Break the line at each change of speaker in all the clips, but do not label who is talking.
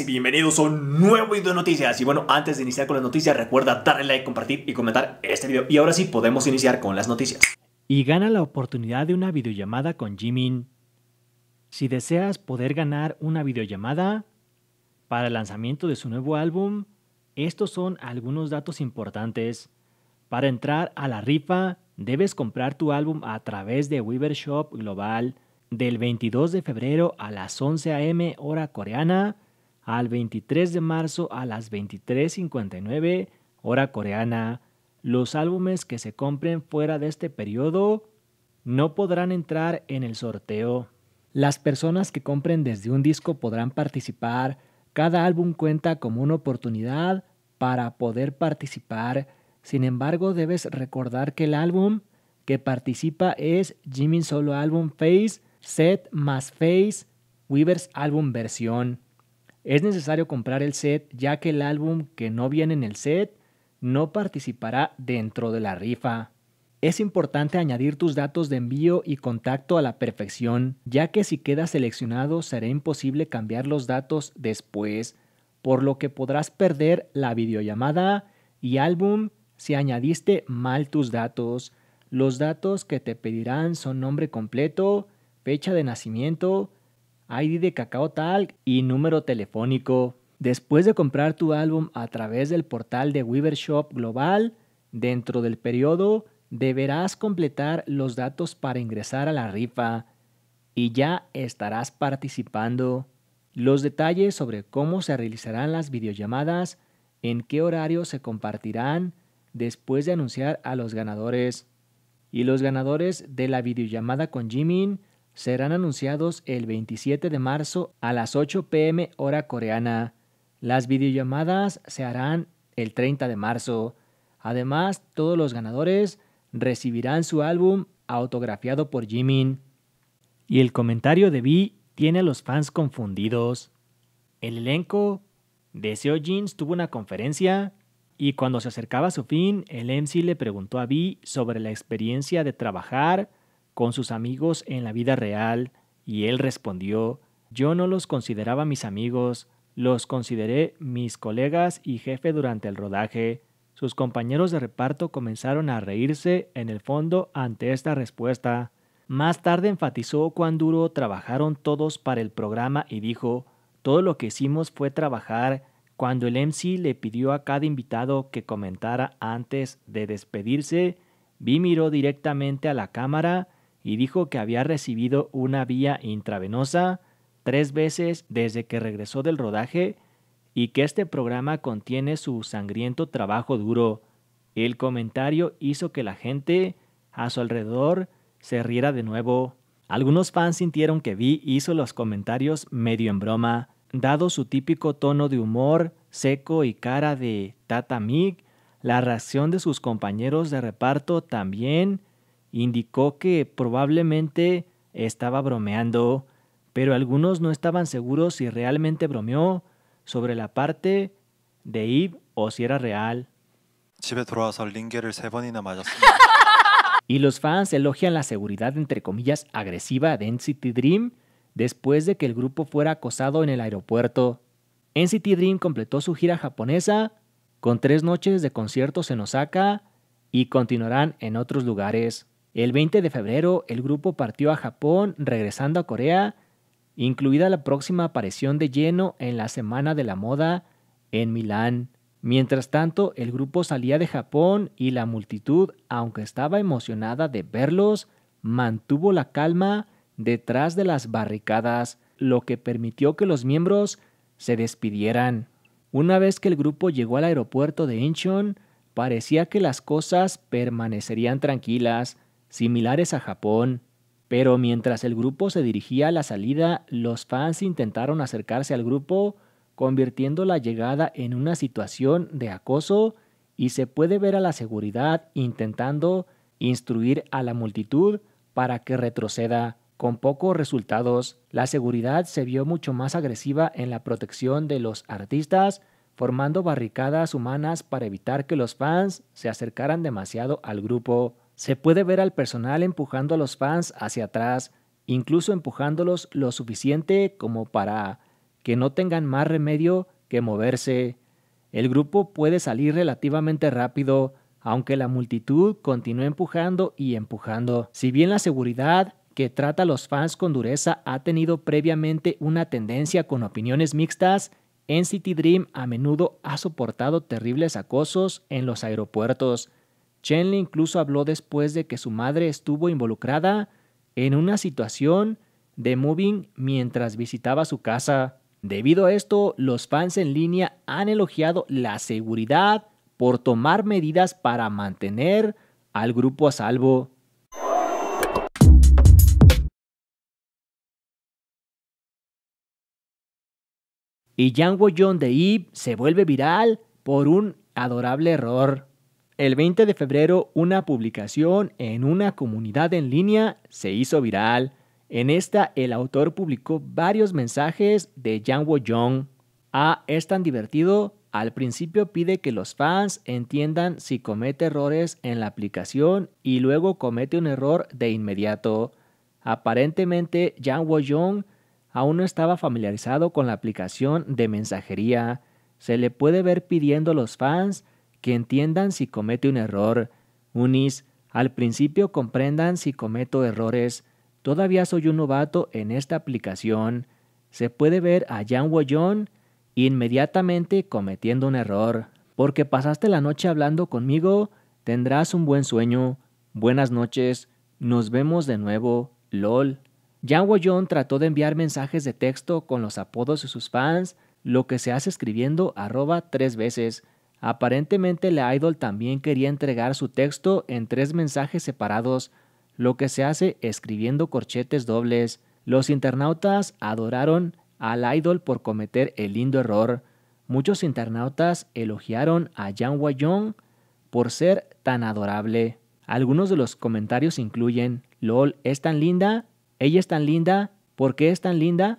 y bienvenidos a un nuevo video de noticias y bueno antes de iniciar con las noticias recuerda darle like, compartir y comentar este video y ahora sí podemos iniciar con las noticias. Y gana la oportunidad de una videollamada con Jimin. Si deseas poder ganar una videollamada para el lanzamiento de su nuevo álbum, estos son algunos datos importantes. Para entrar a la rifa debes comprar tu álbum a través de Weaver Shop Global del 22 de febrero a las 11 am hora coreana al 23 de marzo a las 23.59 hora coreana. Los álbumes que se compren fuera de este periodo no podrán entrar en el sorteo. Las personas que compren desde un disco podrán participar. Cada álbum cuenta como una oportunidad para poder participar. Sin embargo, debes recordar que el álbum que participa es Jimin Solo álbum Face, Set más Face, Weavers álbum Versión. Es necesario comprar el set ya que el álbum que no viene en el set no participará dentro de la rifa. Es importante añadir tus datos de envío y contacto a la perfección, ya que si quedas seleccionado será imposible cambiar los datos después, por lo que podrás perder la videollamada y álbum si añadiste mal tus datos. Los datos que te pedirán son nombre completo, fecha de nacimiento, ID de Cacao tal y número telefónico. Después de comprar tu álbum a través del portal de Weaver Shop Global, dentro del periodo deberás completar los datos para ingresar a la rifa y ya estarás participando. Los detalles sobre cómo se realizarán las videollamadas, en qué horario se compartirán después de anunciar a los ganadores. Y los ganadores de la videollamada con Jimin serán anunciados el 27 de marzo a las 8 pm hora coreana. Las videollamadas se harán el 30 de marzo. Además, todos los ganadores recibirán su álbum autografiado por Jimin. Y el comentario de V tiene a los fans confundidos. El elenco de Seo tuvo una conferencia y cuando se acercaba a su fin, el MC le preguntó a V sobre la experiencia de trabajar con sus amigos en la vida real y él respondió, yo no los consideraba mis amigos, los consideré mis colegas y jefe durante el rodaje. Sus compañeros de reparto comenzaron a reírse en el fondo ante esta respuesta. Más tarde enfatizó cuán duro trabajaron todos para el programa y dijo, todo lo que hicimos fue trabajar cuando el MC le pidió a cada invitado que comentara antes de despedirse, Vi miró directamente a la cámara y dijo que había recibido una vía intravenosa tres veces desde que regresó del rodaje y que este programa contiene su sangriento trabajo duro. El comentario hizo que la gente a su alrededor se riera de nuevo. Algunos fans sintieron que Vi hizo los comentarios medio en broma, dado su típico tono de humor seco y cara de Tata Mig, la reacción de sus compañeros de reparto también indicó que probablemente estaba bromeando, pero algunos no estaban seguros si realmente bromeó sobre la parte de Eve o si era real. y los fans elogian la seguridad entre comillas agresiva de NCT Dream después de que el grupo fuera acosado en el aeropuerto. NCT Dream completó su gira japonesa con tres noches de conciertos en Osaka y continuarán en otros lugares. El 20 de febrero, el grupo partió a Japón, regresando a Corea, incluida la próxima aparición de lleno en la Semana de la Moda en Milán. Mientras tanto, el grupo salía de Japón y la multitud, aunque estaba emocionada de verlos, mantuvo la calma detrás de las barricadas, lo que permitió que los miembros se despidieran. Una vez que el grupo llegó al aeropuerto de Incheon, parecía que las cosas permanecerían tranquilas, similares a Japón, pero mientras el grupo se dirigía a la salida, los fans intentaron acercarse al grupo, convirtiendo la llegada en una situación de acoso y se puede ver a la seguridad intentando instruir a la multitud para que retroceda. Con pocos resultados, la seguridad se vio mucho más agresiva en la protección de los artistas, formando barricadas humanas para evitar que los fans se acercaran demasiado al grupo. Se puede ver al personal empujando a los fans hacia atrás, incluso empujándolos lo suficiente como para que no tengan más remedio que moverse. El grupo puede salir relativamente rápido, aunque la multitud continúe empujando y empujando. Si bien la seguridad que trata a los fans con dureza ha tenido previamente una tendencia con opiniones mixtas, NCT Dream a menudo ha soportado terribles acosos en los aeropuertos. Chenley incluso habló después de que su madre estuvo involucrada en una situación de moving mientras visitaba su casa. Debido a esto, los fans en línea han elogiado la seguridad por tomar medidas para mantener al grupo a salvo. Y Yang Wo-yeon de Eve se vuelve viral por un adorable error. El 20 de febrero, una publicación en una comunidad en línea se hizo viral. En esta, el autor publicó varios mensajes de Yang Wo Jong. Ah, es tan divertido. Al principio pide que los fans entiendan si comete errores en la aplicación y luego comete un error de inmediato. Aparentemente, Yang Wo Jong aún no estaba familiarizado con la aplicación de mensajería. Se le puede ver pidiendo a los fans que entiendan si comete un error. Unis, al principio comprendan si cometo errores. Todavía soy un novato en esta aplicación. Se puede ver a Jan Woyon inmediatamente cometiendo un error. Porque pasaste la noche hablando conmigo, tendrás un buen sueño. Buenas noches, nos vemos de nuevo, lol. Jan Woyon trató de enviar mensajes de texto con los apodos de sus fans, lo que se hace escribiendo arroba tres veces Aparentemente la Idol también quería entregar su texto en tres mensajes separados, lo que se hace escribiendo corchetes dobles. Los internautas adoraron al Idol por cometer el lindo error. Muchos internautas elogiaron a Yang Wayong por ser tan adorable. Algunos de los comentarios incluyen, LOL, es tan linda, ella es tan linda, ¿por qué es tan linda?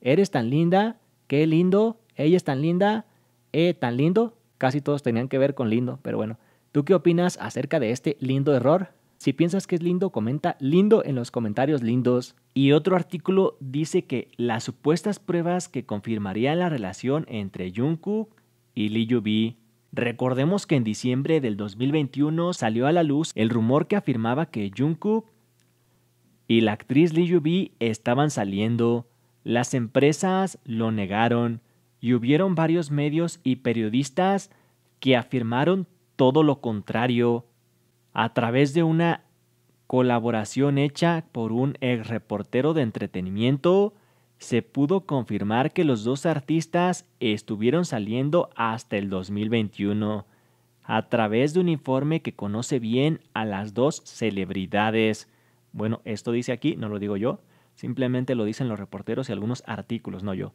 ¿Eres tan linda? ¿Qué lindo? ¿Ella es tan linda? ¿Eh, tan lindo? Casi todos tenían que ver con lindo, pero bueno. ¿Tú qué opinas acerca de este lindo error? Si piensas que es lindo, comenta lindo en los comentarios lindos. Y otro artículo dice que las supuestas pruebas que confirmarían la relación entre Jungkook y Lee Yubi. Recordemos que en diciembre del 2021 salió a la luz el rumor que afirmaba que Jungkook y la actriz Lee Yubi estaban saliendo. Las empresas lo negaron, y hubieron varios medios y periodistas que afirmaron todo lo contrario a través de una colaboración hecha por un ex reportero de entretenimiento, se pudo confirmar que los dos artistas estuvieron saliendo hasta el 2021 a través de un informe que conoce bien a las dos celebridades. Bueno, esto dice aquí, no lo digo yo, simplemente lo dicen los reporteros y algunos artículos, no yo.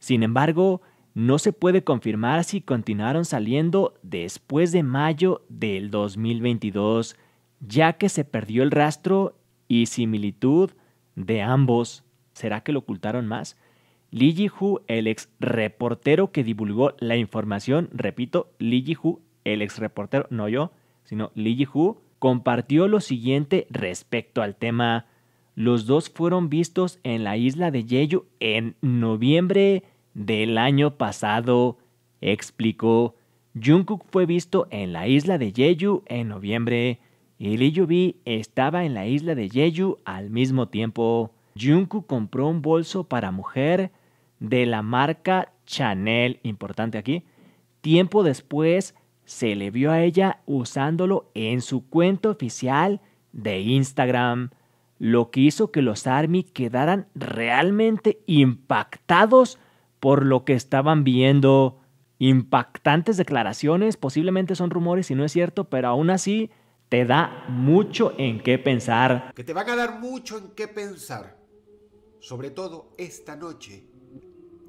Sin embargo, no se puede confirmar si continuaron saliendo después de mayo del 2022, ya que se perdió el rastro y similitud de ambos. ¿Será que lo ocultaron más? Li ji el ex reportero que divulgó la información, repito, Li ji el ex reportero, no yo, sino Li ji compartió lo siguiente respecto al tema. Los dos fueron vistos en la isla de Jeju en noviembre del año pasado, explicó. Jungkook fue visto en la isla de Jeju en noviembre y Lee Yubi estaba en la isla de Jeju al mismo tiempo. Jungkook compró un bolso para mujer de la marca Chanel, importante aquí. Tiempo después se le vio a ella usándolo en su cuenta oficial de Instagram, lo que hizo que los ARMY quedaran realmente impactados por lo que estaban viendo, impactantes declaraciones, posiblemente son rumores y no es cierto, pero aún así te da mucho en qué pensar. Que te va a dar mucho en qué pensar, sobre todo esta noche,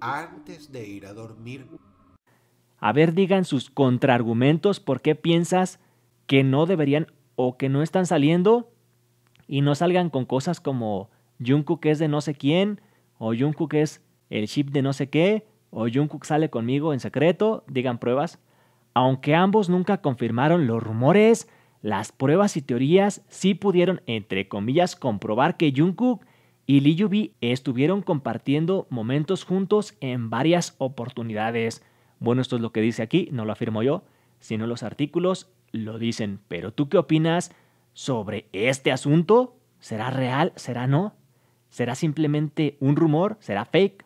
antes de ir a dormir. A ver, digan sus contraargumentos, por qué piensas que no deberían o que no están saliendo y no salgan con cosas como que es de no sé quién o que es el chip de no sé qué, o Jungkook sale conmigo en secreto, digan pruebas. Aunque ambos nunca confirmaron los rumores, las pruebas y teorías sí pudieron, entre comillas, comprobar que Jungkook y Lee Yubi estuvieron compartiendo momentos juntos en varias oportunidades. Bueno, esto es lo que dice aquí, no lo afirmo yo, sino los artículos lo dicen. Pero tú qué opinas sobre este asunto? ¿Será real? ¿Será no? ¿Será simplemente un rumor? ¿Será fake?